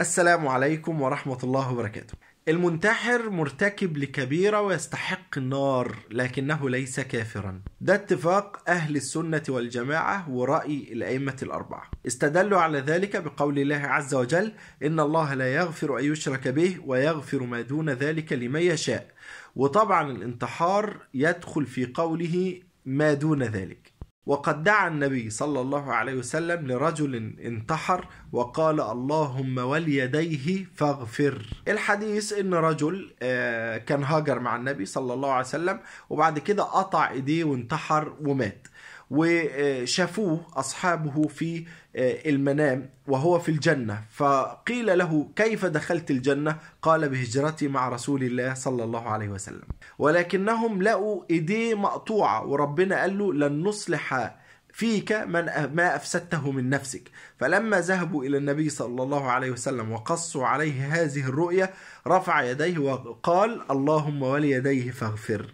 السلام عليكم ورحمة الله وبركاته المنتحر مرتكب لكبيرة ويستحق النار لكنه ليس كافرا ده اتفاق أهل السنة والجماعة ورأي الأئمة الأربعة استدلوا على ذلك بقول الله عز وجل إن الله لا يغفر أن يشرك به ويغفر ما دون ذلك لمن يشاء وطبعا الانتحار يدخل في قوله ما دون ذلك وقد دعا النبي صلى الله عليه وسلم لرجل انتحر وقال اللهم وليديه فاغفر الحديث ان رجل آه، كان هاجر مع النبي صلى الله عليه وسلم وبعد كده قطع ايديه وانتحر ومات وشافوه أصحابه في آه، المنام وهو في الجنة فقيل له كيف دخلت الجنة قال بهجرتي مع رسول الله صلى الله عليه وسلم ولكنهم لقوا إيديه مقطوعة وربنا قال له لن نصلح فيك من ما أفسدته من نفسك فلما ذهبوا إلى النبي صلى الله عليه وسلم وقصوا عليه هذه الرؤية رفع يديه وقال اللهم ولي يديه فاغفر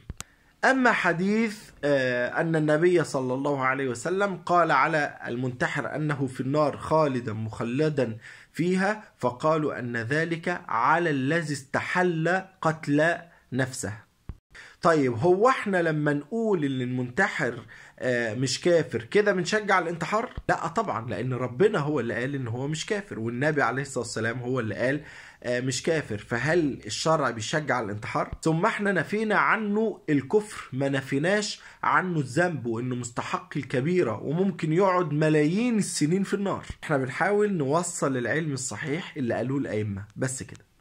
أما حديث آه، أن النبي صلى الله عليه وسلم قال على المنتحر أنه في النار خالدا مخلدا فيها فقالوا أن ذلك على الذي استحل قتل نفسه طيب هو احنا لما نقول ان المنتحر آه، مش كافر كده بنشجع الانتحار لا طبعا لان ربنا هو اللي قال ان هو مش كافر والنبي عليه الصلاه والسلام هو اللي قال آه، مش كافر فهل الشرع بيشجع الانتحار ثم احنا نفينا عنه الكفر ما نفيناش عنه الذنب وانه مستحق الكبيره وممكن يقعد ملايين السنين في النار احنا بنحاول نوصل العلم الصحيح اللي قالوه الائمه بس كده